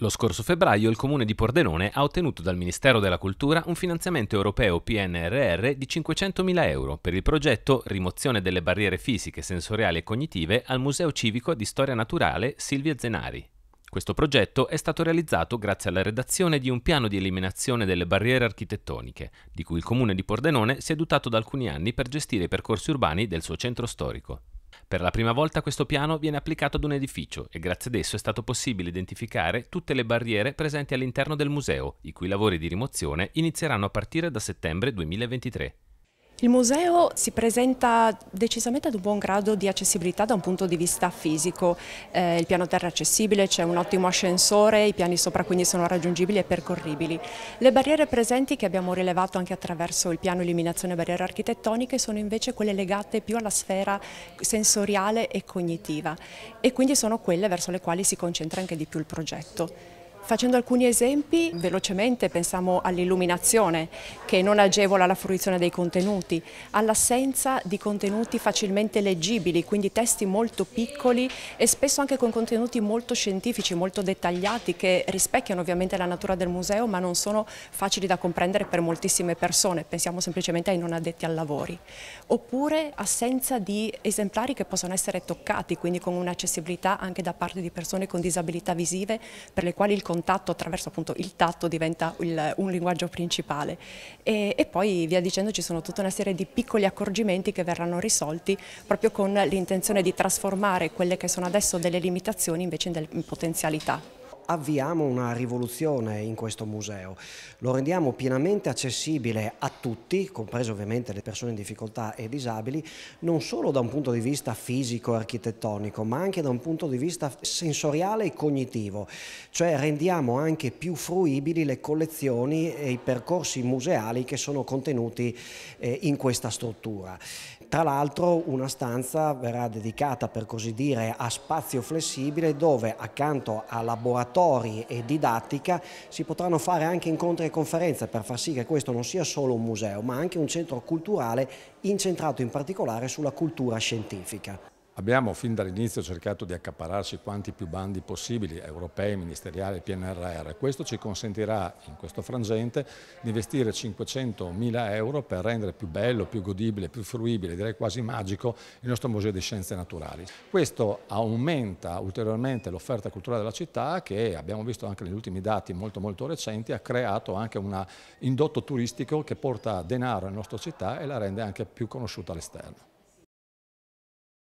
Lo scorso febbraio il comune di Pordenone ha ottenuto dal Ministero della Cultura un finanziamento europeo PNRR di 500.000 euro per il progetto Rimozione delle barriere fisiche, sensoriali e cognitive al Museo Civico di Storia Naturale Silvia Zenari. Questo progetto è stato realizzato grazie alla redazione di un piano di eliminazione delle barriere architettoniche, di cui il comune di Pordenone si è dotato da alcuni anni per gestire i percorsi urbani del suo centro storico. Per la prima volta questo piano viene applicato ad un edificio e grazie ad esso è stato possibile identificare tutte le barriere presenti all'interno del museo, i cui lavori di rimozione inizieranno a partire da settembre 2023. Il museo si presenta decisamente ad un buon grado di accessibilità da un punto di vista fisico, eh, il piano terra è accessibile, c'è un ottimo ascensore, i piani sopra quindi sono raggiungibili e percorribili. Le barriere presenti che abbiamo rilevato anche attraverso il piano eliminazione barriere architettoniche sono invece quelle legate più alla sfera sensoriale e cognitiva e quindi sono quelle verso le quali si concentra anche di più il progetto. Facendo alcuni esempi, velocemente pensiamo all'illuminazione che non agevola la fruizione dei contenuti, all'assenza di contenuti facilmente leggibili, quindi testi molto piccoli e spesso anche con contenuti molto scientifici, molto dettagliati che rispecchiano ovviamente la natura del museo ma non sono facili da comprendere per moltissime persone, pensiamo semplicemente ai non addetti ai lavori. Oppure assenza di esemplari che possono essere toccati, quindi con un'accessibilità anche da parte di persone con disabilità visive per le quali il contenuto contatto attraverso appunto il tatto diventa il, un linguaggio principale e, e, poi via dicendo ci sono tutta una serie di piccoli accorgimenti che verranno risolti proprio con l'intenzione di trasformare quelle che sono adesso delle limitazioni invece in delle potenzialità avviamo una rivoluzione in questo museo, lo rendiamo pienamente accessibile a tutti, compreso ovviamente le persone in difficoltà e disabili, non solo da un punto di vista fisico e architettonico, ma anche da un punto di vista sensoriale e cognitivo, cioè rendiamo anche più fruibili le collezioni e i percorsi museali che sono contenuti eh, in questa struttura. Tra l'altro una stanza verrà dedicata per così dire a spazio flessibile dove accanto a laboratori laboratori e didattica si potranno fare anche incontri e conferenze per far sì che questo non sia solo un museo ma anche un centro culturale incentrato in particolare sulla cultura scientifica. Abbiamo fin dall'inizio cercato di accapararci quanti più bandi possibili, europei, ministeriali, PNRR. Questo ci consentirà in questo frangente di investire 500.000 euro per rendere più bello, più godibile, più fruibile, direi quasi magico, il nostro Museo di Scienze Naturali. Questo aumenta ulteriormente l'offerta culturale della città che abbiamo visto anche negli ultimi dati molto molto recenti, ha creato anche un indotto turistico che porta denaro alla nostra città e la rende anche più conosciuta all'esterno.